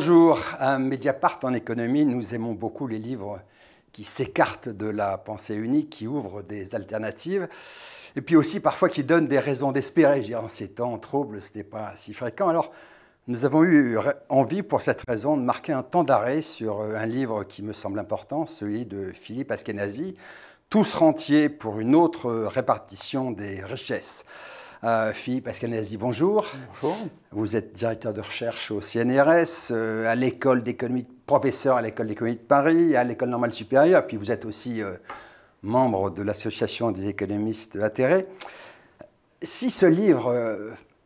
Bonjour, à Mediapart en économie, nous aimons beaucoup les livres qui s'écartent de la pensée unique, qui ouvrent des alternatives, et puis aussi parfois qui donnent des raisons d'espérer. Je en ces temps troubles, ce n'est pas si fréquent. Alors, nous avons eu envie, pour cette raison, de marquer un temps d'arrêt sur euh, un livre qui me semble important, celui de Philippe Askenazi, Tous rentiers pour une autre euh, répartition des richesses. Euh, Philippe Pascalnazi, bonjour. Bonjour. Vous êtes directeur de recherche au CNRS, euh, à l'école d'économie, professeur à l'école d'économie de Paris, à l'école normale supérieure, puis vous êtes aussi euh, membre de l'association des économistes atterrés. Si ce livre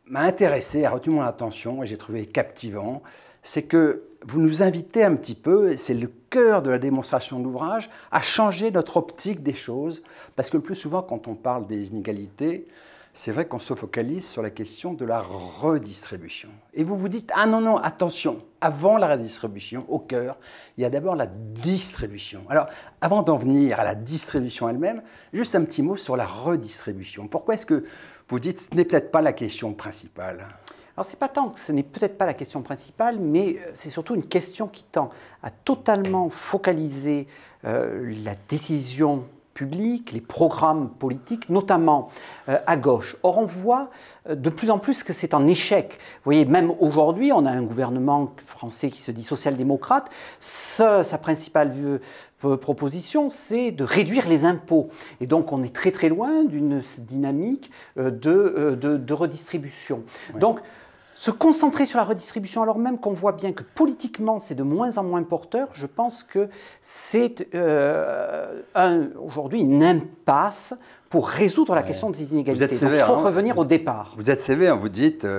m'a intéressé, a retenu mon attention et j'ai trouvé captivant, c'est que vous nous invitez un petit peu, c'est le cœur de la démonstration de l'ouvrage, à changer notre optique des choses, parce que le plus souvent quand on parle des inégalités, c'est vrai qu'on se focalise sur la question de la redistribution. Et vous vous dites, ah non, non, attention, avant la redistribution, au cœur, il y a d'abord la distribution. Alors, avant d'en venir à la distribution elle-même, juste un petit mot sur la redistribution. Pourquoi est-ce que vous dites, ce n'est peut-être pas la question principale alors c'est pas tant que ce n'est peut-être pas la question principale, mais euh, c'est surtout une question qui tend à totalement focaliser euh, la décision publics, les programmes politiques, notamment euh, à gauche. Or, on voit euh, de plus en plus que c'est un échec. Vous voyez, même aujourd'hui, on a un gouvernement français qui se dit social-démocrate. Sa principale euh, proposition, c'est de réduire les impôts. Et donc, on est très très loin d'une dynamique de, redistribution. Donc, se concentrer sur la redistribution alors même qu'on voit bien que politiquement c'est de moins en moins porteur, je pense que c'est euh, aujourd'hui une impasse pour résoudre la question des inégalités. il faut hein. revenir au départ. Vous êtes sévère, vous dites euh,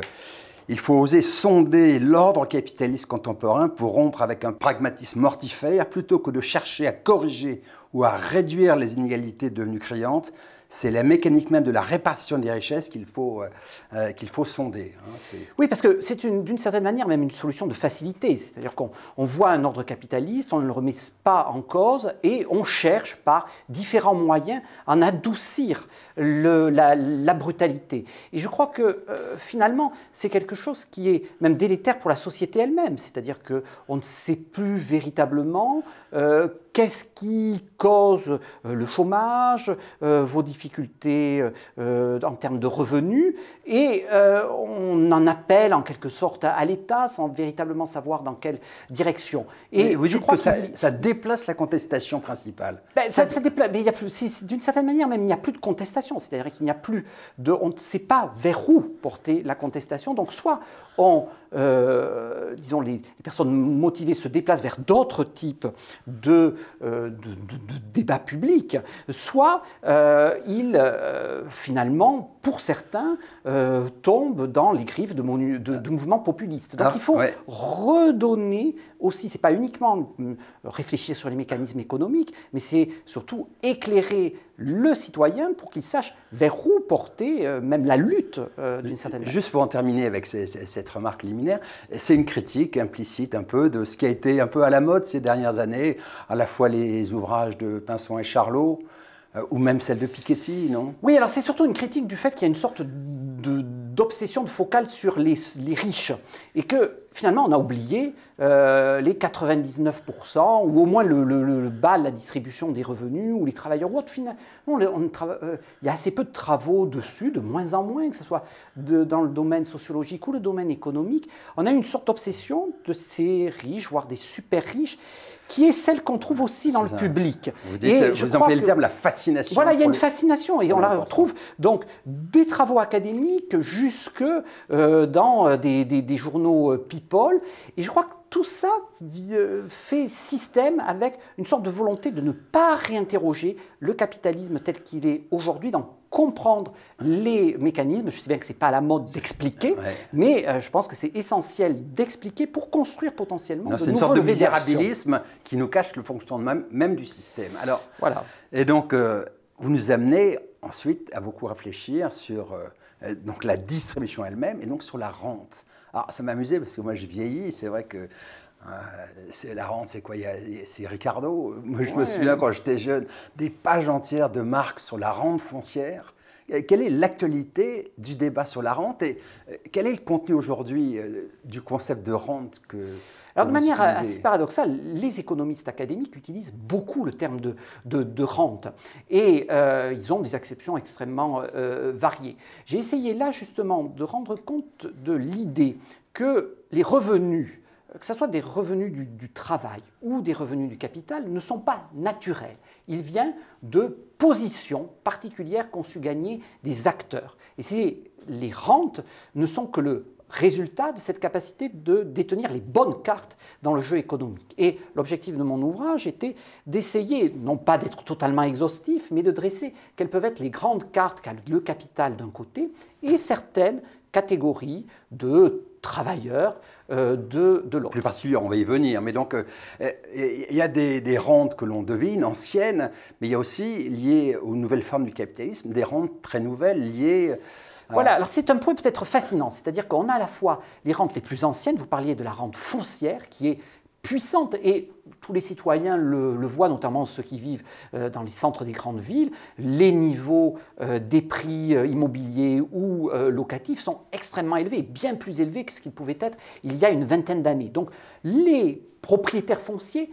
il faut oser sonder l'ordre capitaliste contemporain pour rompre avec un pragmatisme mortifère plutôt que de chercher à corriger ou à réduire les inégalités devenues criantes c'est la mécanique même de la répartition des richesses qu'il faut, euh, euh, qu'il faut sonder. Hein, oui, parce que c'est d'une certaine manière même une solution de facilité. C'est-à-dire qu'on voit un ordre capitaliste, on ne le remet pas en cause et on cherche par différents moyens à en adoucir le, la, brutalité. Et je crois que euh, finalement, c'est quelque chose qui est même délétère pour la société elle-même. C'est-à-dire qu'on ne sait plus véritablement qu'est-ce qui cause euh, le chômage, euh, vos difficultés euh, en termes de revenus, et on en appelle en quelque sorte à, l'État sans véritablement savoir dans quelle direction. Et je crois que, ça, ça, déplace la contestation principale. Ben, ça, ça, déplace, mais d'une certaine manière même, il n'y a plus de contestation, c'est-à-dire qu'il n'y a plus de, on ne sait pas vers où porter la contestation. Donc soit on euh, disons, les, personnes motivées se déplacent vers d'autres types de, euh, de, débats publics, soit euh, ils, finalement, pour certains, tombent dans les griffes de, mouvements populistes. Donc ah, il faut redonner aussi, c'est pas uniquement réfléchir sur les mécanismes économiques, mais c'est surtout éclairer le citoyen pour qu'il sache vers où porter euh, même la lutte euh, d'une certaine manière. Juste pour en terminer avec cette remarque liminaire, c'est une critique implicite un peu de ce qui a été un peu à la mode ces dernières années, à la fois les ouvrages de Pinson et Charlot, euh, ou même celle de Piketty, non Oui, alors c'est surtout une critique du fait qu'il y a une sorte de, obsession de focale sur les, riches. Et que finalement, on a oublié euh, les 99%, ou au moins le, bas de la distribution des revenus, ou les travailleurs ou autre. Euh, il y a assez peu de travaux dessus, de moins en moins, que ce soit dans le domaine sociologique ou le domaine économique. On a une sorte d'obsession de ces riches, voire des super riches qui est celle qu'on trouve aussi dans le public. Vous, dites, euh, vous employez le terme la fascination. Voilà, il y a une fascination et on la retrouve donc des travaux académiques jusque euh, dans euh, des, des journaux People. Et je crois que tout ça fait système avec une sorte de volonté de ne pas réinterroger le capitalisme tel qu'il est aujourd'hui dans comprendre les mécanismes. Je sais bien que ce n'est pas à la mode d'expliquer, mais euh, je pense que c'est essentiel d'expliquer pour construire potentiellement de C'est une sorte de visérabilisme qui nous cache le fonctionnement même, du système. Alors, voilà. Et donc, euh, vous nous amenez ensuite à beaucoup réfléchir sur euh, donc la distribution elle-même et donc sur la rente. Alors, ça m'amusait parce que moi, je vieillis. C'est vrai que euh, c'est la rente, c'est quoi C'est Ricardo. Moi, je me souviens quand j'étais jeune, des pages entières de Marx sur la rente foncière. Quelle est l'actualité du débat sur la rente et euh, quel est le contenu aujourd'hui euh, du concept de rente que Alors de manière assez paradoxale, les économistes académiques utilisent beaucoup le terme de, rente et ils ont des exceptions extrêmement variées. J'ai essayé là justement de rendre compte de l'idée que les revenus euh, que ce soit des revenus du, travail ou des revenus du capital, ne sont pas naturels. Il vient de positions particulières qu'ont su gagner des acteurs. Et les rentes ne sont que le résultat de cette capacité de détenir les bonnes cartes dans le jeu économique. Et l'objectif de mon ouvrage était d'essayer, non pas d'être totalement exhaustif, mais de dresser quelles peuvent être les grandes cartes qu'a le capital d'un côté et certaines catégories de travailleurs euh, de, de Plus particulièrement, on va y venir. Mais donc, euh, euh, il y a des, des rentes que l'on devine, anciennes, mais il y a aussi, liées aux nouvelles formes du capitalisme, des rentes très nouvelles liées... Euh, voilà, alors c'est un point peut-être fascinant, c'est-à-dire qu'on a à la fois les rentes les plus anciennes, vous parliez de la rente foncière qui est puissante. Et tous les citoyens le, voient, notamment ceux qui vivent euh, dans les centres des grandes villes, les niveaux euh, des prix euh, immobiliers ou locatifs sont extrêmement élevés, bien plus élevés que ce qu'ils pouvaient être il y a une vingtaine d'années. Donc les propriétaires fonciers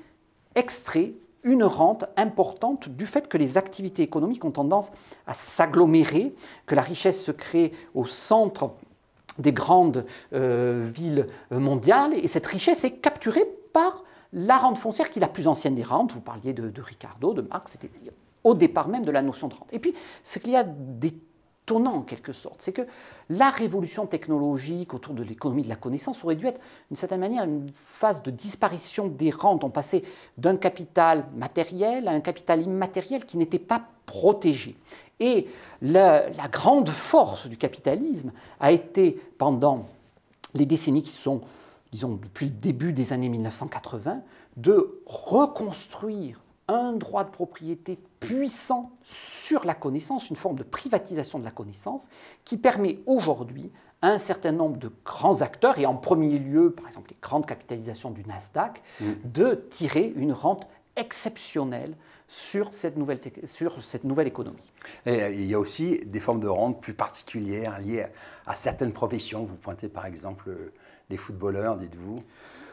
extraient une rente importante du fait que les activités économiques ont tendance à s'agglomérer, que la richesse se crée au centre des grandes villes mondiales, et cette richesse est capturée par la rente foncière qui est la plus ancienne des rentes. Vous parliez de, Ricardo, de Marx, c'était au départ même de la notion de rente. Et puis, ce qu'il y a d'étonnant en quelque sorte, c'est que la révolution technologique autour de l'économie de la connaissance aurait dû être, d'une certaine manière, une phase de disparition des rentes. On passait d'un capital matériel à un capital immatériel qui n'était pas protégé. Et la, la grande force du capitalisme a été, pendant les décennies qui sont disons depuis le début des années 1980, de reconstruire un droit de propriété puissant sur la connaissance, une forme de privatisation de la connaissance, qui permet aujourd'hui à un certain nombre de grands acteurs, et en premier lieu, par exemple, les grandes capitalisations du Nasdaq, mm. de tirer une rente exceptionnelle sur cette nouvelle, sur cette nouvelle économie. Et euh, il y a aussi des formes de rente plus particulières liées à certaines professions. Vous pointez par exemple euh, les footballeurs, dites-vous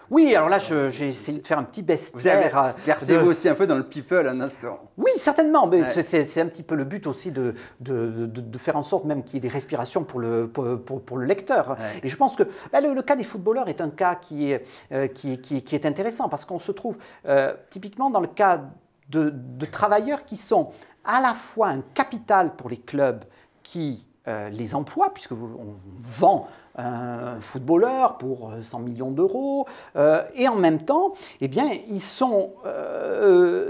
oui, alors là, j'ai essayé de faire un petit best Vous avez euh, aussi un peu dans le people un instant. Oui, certainement, mais c'est un petit peu le but aussi de, de, faire en sorte même qu'il y ait des respirations pour le, pour, pour, le lecteur. Et je pense que bah, le, cas des footballeurs est un cas qui est, euh, qui, qui, est intéressant parce qu'on se trouve euh, typiquement dans le cas de travailleurs qui sont à la fois un capital pour les clubs qui euh, les emplois, puisque on vend un footballeur pour 100 euh, millions d'euros, euh, et en même temps, eh bien, ils sont,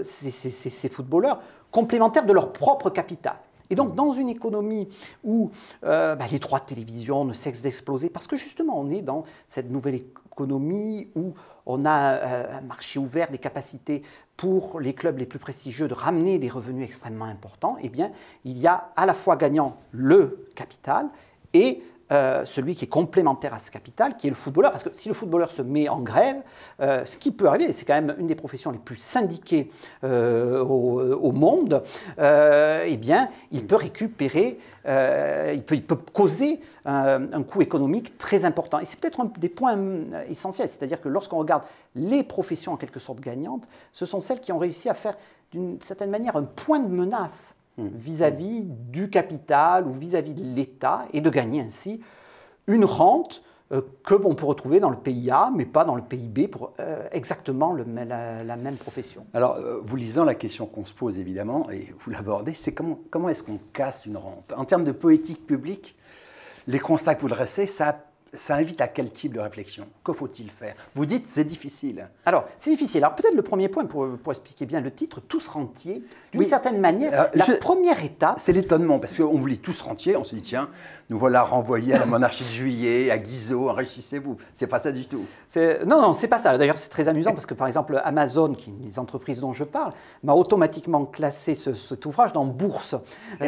ces, footballeurs, complémentaires de leur propre capital. Et donc, dans une économie où bah, les droits de télévision ne cessent d'exploser, parce que justement, on est dans cette nouvelle économie où on a un marché ouvert, des capacités pour les clubs les plus prestigieux de ramener des revenus extrêmement importants, eh bien, il y a à la fois gagnant le capital et euh, celui qui est complémentaire à ce capital, qui est le footballeur. Parce que si le footballeur se met en grève, euh, ce qui peut arriver, c'est quand même une des professions les plus syndiquées euh, au, monde, eh bien, il peut récupérer, il peut, il, peut, causer un, un coût économique très important. Et c'est peut-être un des points essentiels, c'est-à-dire que lorsqu'on regarde les professions en quelque sorte gagnantes, ce sont celles qui ont réussi à faire d'une certaine manière un point de menace Hmm. vis-à-vis du capital ou vis-à-vis de l'État et de gagner ainsi une rente euh, que l'on peut retrouver dans le PIA, mais pas dans le PIB pour euh, exactement la, même profession. Alors, euh, vous lisant la question qu'on se pose évidemment, et vous l'abordez, c'est comment, comment est-ce qu'on casse une rente En termes de poétique publique, les constats que vous dressez, ça ça invite à quel type de réflexion Que faut-il faire Vous dites c'est difficile. Alors, c'est difficile. Alors, peut-être le premier point, pour, pour, expliquer bien le titre, tous rentiers, d'une oui. certaine manière, euh, la première étape. C'est l'étonnement, parce qu'on vous lit tous rentiers, on se dit tiens, nous voilà renvoyés à la monarchie de juillet, à Guizot, enrichissez-vous. C'est pas ça du tout. Non, non, c'est pas ça. D'ailleurs, c'est très amusant, parce que par exemple, Amazon, qui est une entreprise dont je parle, m'a automatiquement classé ce, cet ouvrage dans bourse.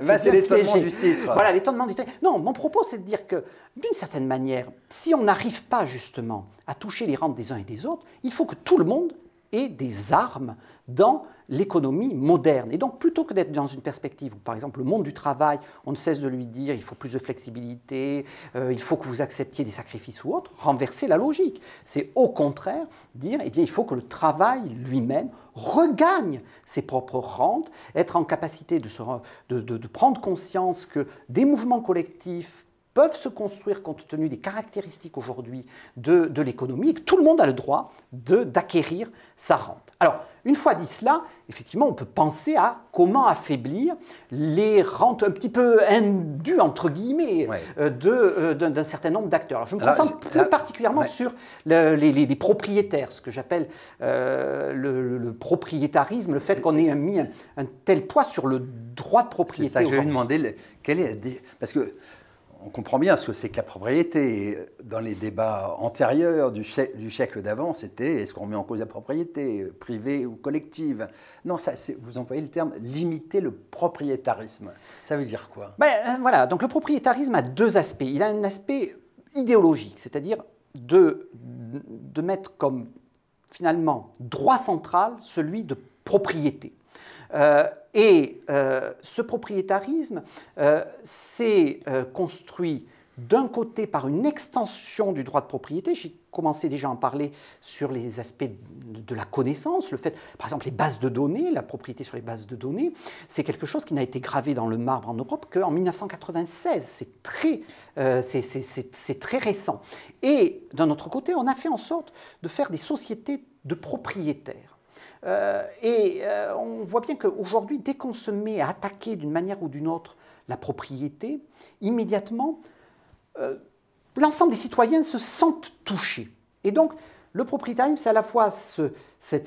Bah, c'est l'étonnement du titre. Voilà, l'étonnement du titre. Non, mon propos, c'est de dire que d'une certaine manière, si on n'arrive pas justement à toucher les rentes des uns et des autres, il faut que tout le monde ait des armes dans l'économie moderne. Et donc, plutôt que d'être dans une perspective où, par exemple, le monde du travail, on ne cesse de lui dire il faut plus de flexibilité, euh, il faut que vous acceptiez des sacrifices ou autres, renverser la logique. C'est au contraire dire eh bien, il faut que le travail lui-même regagne ses propres rentes, être en capacité de prendre conscience que des mouvements collectifs peuvent se construire compte tenu des caractéristiques aujourd'hui de, de l'économie et que tout le monde a le droit d'acquérir sa rente. Alors, une fois dit cela, effectivement, on peut penser à comment affaiblir les rentes un petit peu indues, entre guillemets, euh, euh, d'un certain nombre d'acteurs. Je me concentre plus particulièrement sur les, propriétaires, ce que j'appelle euh, le, propriétarisme, le fait qu'on ait mis un, tel poids sur le droit de propriété. C'est ça que je vais demander, est Parce que on comprend bien ce que c'est que la propriété. Dans les débats antérieurs du, siècle, d'avant, c'était est-ce qu'on met en cause la propriété, privée ou collective Non, ça, vous employez le terme limiter le propriétarisme. Ça veut dire quoi ben, euh, Voilà, donc le propriétarisme a deux aspects. Il a un aspect idéologique, c'est-à-dire de, mettre comme finalement droit central celui de propriété. Euh, et euh, ce propriétarisme euh, s'est euh, construit d'un côté par une extension du droit de propriété, j'ai commencé déjà à en parler sur les aspects de la connaissance, le fait, par exemple, les bases de données, la propriété sur les bases de données, c'est quelque chose qui n'a été gravé dans le marbre en Europe qu'en 1996, c'est très récent. Et d'un autre côté, on a fait en sorte de faire des sociétés de propriétaires. Euh, et euh, on voit bien qu'aujourd'hui, dès qu'on se met à attaquer d'une manière ou d'une autre la propriété, immédiatement, euh, l'ensemble des citoyens se sentent touchés. Et donc, le propriétarisme, c'est à la fois cette,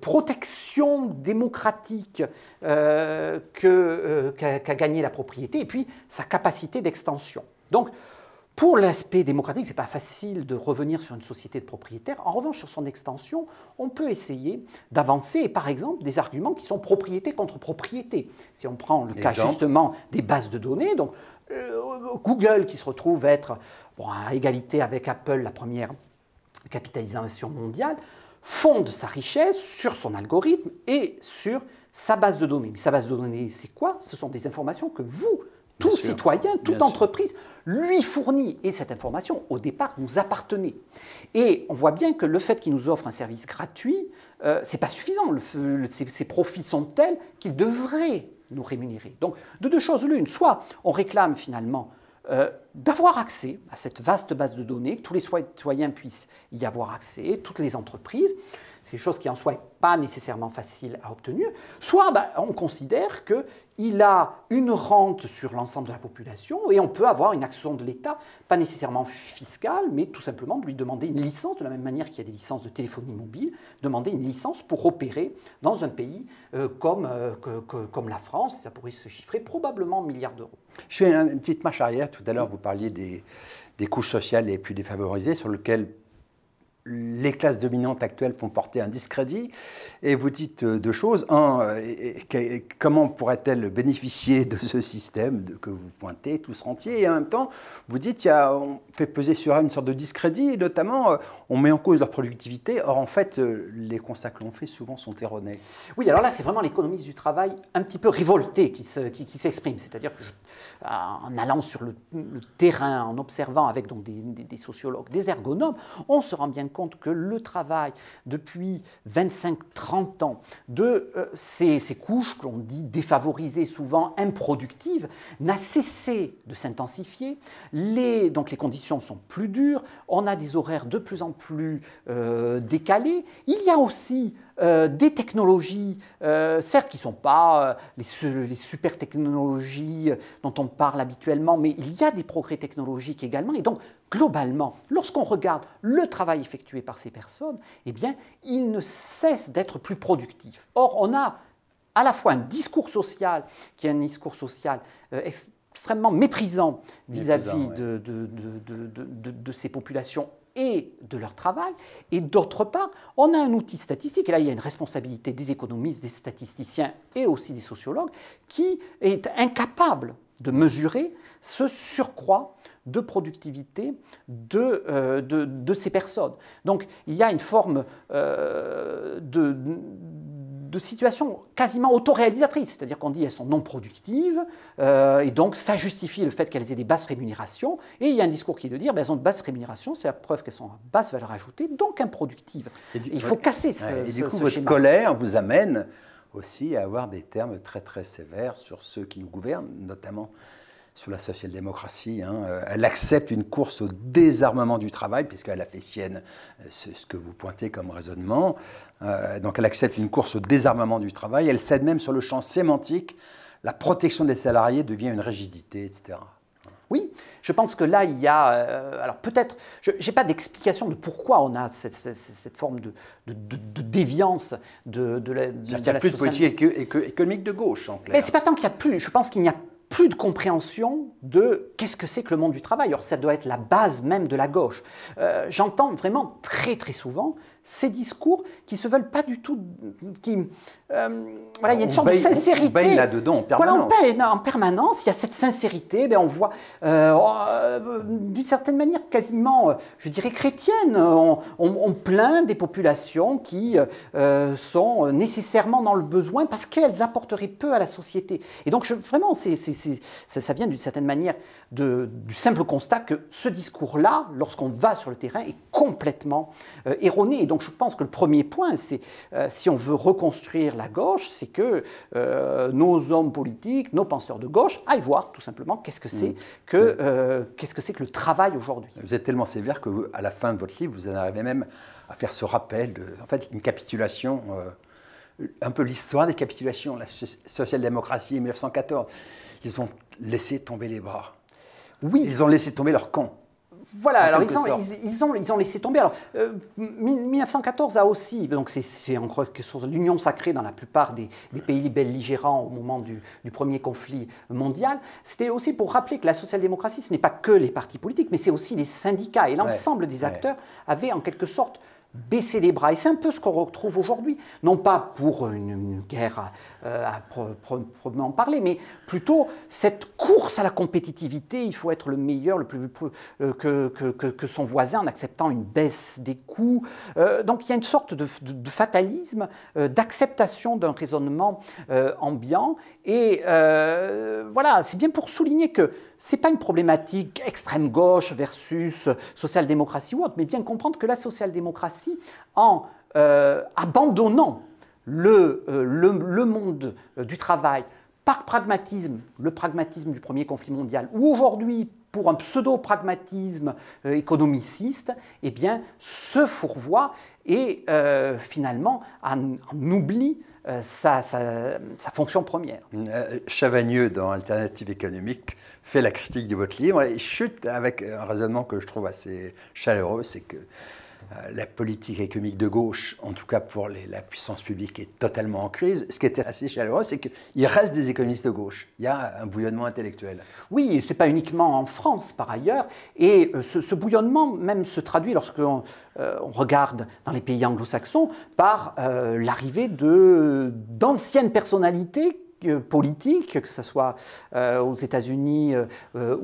protection démocratique qu'a qu gagnée la propriété et puis sa capacité d'extension. Donc, pour l'aspect démocratique, ce n'est pas facile de revenir sur une société de propriétaires. En revanche, sur son extension, on peut essayer d'avancer, par exemple, des arguments qui sont propriété contre propriété. Si on prend le cas justement des bases de données, donc euh, Google qui se retrouve être à égalité avec Apple, la première capitalisation mondiale, fonde sa richesse sur son algorithme et sur sa base de données. Mais sa base de données, c'est quoi Ce sont des informations que vous, tout citoyen, toute entreprise, lui fournit. Et cette information, au départ, nous appartenait. Et on voit bien que le fait qu'il nous offre un service gratuit, euh, c'est pas suffisant. Le, ses, profits sont tels qu'il devrait nous rémunérer. Donc, de deux choses l'une, soit on réclame finalement euh, d'avoir accès à cette vaste base de données, que tous les citoyens puissent y avoir accès, toutes les entreprises, c'est quelque chose qui en soi n'est pas nécessairement facile à obtenir, soit bah, on considère qu'il a une rente sur l'ensemble de la population et on peut avoir une action de l'État, pas nécessairement fiscale, mais tout simplement de lui demander une licence, de la même manière qu'il y a des licences de téléphonie mobile, demander une licence pour opérer dans un pays euh, comme, euh, comme la France, ça pourrait se chiffrer probablement en milliards d'euros. Je fais une petite marche arrière, tout à l'heure vous parliez des, des couches sociales les plus défavorisées, sur lesquelles les classes dominantes actuelles font porter un discrédit. Et vous dites euh, deux choses. Un, euh, comment pourraient-elles bénéficier de ce système que vous pointez tous entier Et en même temps, vous dites, qu'on fait peser sur elle une sorte de discrédit, et notamment, euh, on met en cause leur productivité. Or, en fait, les constats que l'on fait souvent sont erronés. Oui, alors là, c'est vraiment l'économiste du travail un petit peu révolté qui, s'exprime. C'est-à-dire qu'en allant sur le, terrain, en observant avec donc des, des sociologues, des ergonomes, on se rend bien compte compte que le travail depuis 25-30 ans de euh, ces, ces couches que l'on dit défavorisées, souvent improductives, n'a cessé de s'intensifier. Les, donc les conditions sont plus dures, on a des horaires de plus en plus euh, décalés. Il y a aussi euh, des technologies, certes qui ne sont pas les, les, super technologies dont on parle habituellement, mais il y a des progrès technologiques également. Et donc globalement, lorsqu'on regarde le travail effectué par ces personnes, eh bien, ils ne cessent d'être plus productifs. Or, on a à la fois un discours social qui est un discours social euh, extrêmement méprisant vis-à-vis de, ces populations et de leur travail. Et d'autre part, on a un outil statistique, et là il y a une responsabilité des économistes, des statisticiens et aussi des sociologues, qui est incapable de mesurer ce surcroît de productivité de, euh, de, ces personnes. Donc il y a une forme euh, de de situations quasiment autoréalisatrices, c'est-à-dire qu'on dit qu'elles sont non productives, euh, et donc ça justifie le fait qu'elles aient des basses rémunérations, et il y a un discours qui est de dire, ben, elles ont de basses rémunérations, c'est la preuve qu'elles sont à basse valeur ajoutée, donc improductives. il faut casser ce, schéma. et du coup, votre colère vous amène aussi à avoir des termes très très sévères sur ceux qui nous gouvernent, notamment sur la social-démocratie. Hein, euh, elle accepte une course au désarmement du travail, puisqu'elle a fait sienne euh, ce, que vous pointez comme raisonnement. Euh, donc elle accepte une course au désarmement du travail. Elle cède même sur le champ sémantique. La protection des salariés devient une rigidité, etc. Oui, je pense que là, il y a. alors peut-être, je n'ai pas d'explication de pourquoi on a cette, forme de, de, déviance de, la. il n'y a plus de politique économique de gauche, en clair. Mais c'est pas tant qu'il n'y a plus. Je pense qu'il n'y a plus de compréhension de qu'est-ce que c'est que le monde du travail. Or, ça doit être la base même de la gauche. Euh, j'entends vraiment très très souvent ces discours qui se veulent pas du tout. Qui, euh, voilà, il y a une sorte de sincérité. On là-dedans en permanence. en permanence. Il y a cette sincérité. Ben, on voit, euh, euh, d'une certaine manière, quasiment, je dirais, chrétienne. On, plaint des populations qui sont nécessairement dans le besoin parce qu'elles apporteraient peu à la société. Et donc, je, vraiment, c'est, ça, vient d'une certaine manière de, du simple constat que ce discours-là, lorsqu'on va sur le terrain, est complètement erroné donc je pense que le premier point, c'est euh, si on veut reconstruire la gauche, c'est que euh, nos hommes politiques, nos penseurs de gauche aillent voir tout simplement qu'est-ce que c'est mm. que, mm. Euh, qu'est-ce que, c'est que le travail aujourd'hui. Vous êtes tellement sévère que à la fin de votre livre, vous en arrivez même à faire ce rappel, en fait, une capitulation un peu l'histoire des capitulations, la social-démocratie 1914. Ils ont laissé tomber les bras. Oui. Ils ont laissé tomber leur camp. Voilà, alors ils ont, laissé tomber. Alors, 1914 euh, a aussi, donc c'est encore l'union sacrée dans la plupart des, pays belligérants au moment du, premier conflit mondial. C'était aussi pour rappeler que la social-démocratie, ce n'est pas que les partis politiques, mais c'est aussi les syndicats. Et l'ensemble des acteurs avaient en quelque sorte baisser les bras. Et c'est un peu ce qu'on retrouve aujourd'hui, non pas pour une, guerre à euh, proprement parler, mais plutôt cette course à la compétitivité. Il faut être le meilleur, le plus, euh, que, que, son voisin en acceptant une baisse des coûts. Euh, donc il y a une sorte de fatalisme, d'acceptation d'un raisonnement ambiant. Et voilà, c'est bien pour souligner que c'est pas une problématique extrême gauche versus social-démocratie ou autre, mais bien comprendre que la social-démocratie, en euh, abandonnant euh, le, le, monde euh, du travail par pragmatisme, le pragmatisme du premier conflit mondial, ou aujourd'hui pour un pseudo-pragmatisme économiciste, eh bien, se fourvoie et finalement en, oublie sa, sa, fonction première. Chavagneux, dans Alternative économique, fait la critique de votre livre, et chute avec un raisonnement que je trouve assez chaleureux, c'est que euh, la politique économique de gauche, en tout cas pour les, la puissance publique, est totalement en crise. Ce qui était assez chaleureux, c'est qu'il reste des économistes de gauche. Il y a un bouillonnement intellectuel. Oui, ce n'est pas uniquement en France, par ailleurs. Et euh, ce, bouillonnement même se traduit lorsqu'on euh, on regarde dans les pays anglo-saxons par l'arrivée de, d'anciennes personnalités politiques, euh, que ce soit euh, aux États-Unis euh,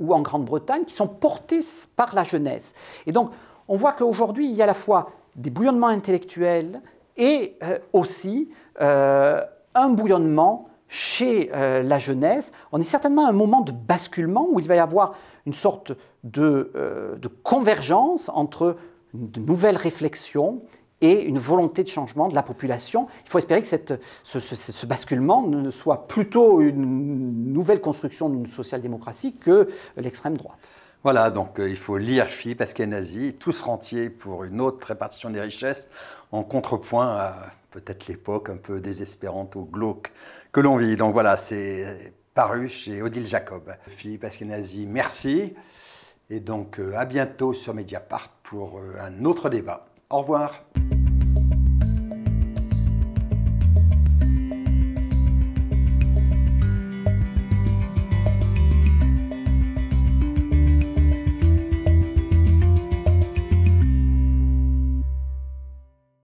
ou, en Grande-Bretagne, qui sont portées par la jeunesse. Et donc, on voit qu'aujourd'hui, il y a à la fois des bouillonnements intellectuels et aussi un bouillonnement chez la jeunesse. On est certainement à un moment de basculement où il va y avoir une sorte de convergence entre de nouvelles réflexions, et une volonté de changement de la population. Il faut espérer que cette, ce, basculement ne soit plutôt une nouvelle construction d'une social-démocratie que l'extrême droite. Voilà, donc euh, il faut lire Philippe nazi tous rentiers pour une autre répartition des richesses, en contrepoint à peut-être l'époque un peu désespérante ou glauque que l'on vit. Donc voilà, c'est paru chez Odile Jacob. Philippe Askenazi, merci. Et donc euh, à bientôt sur Mediapart pour euh, un autre débat. Au revoir.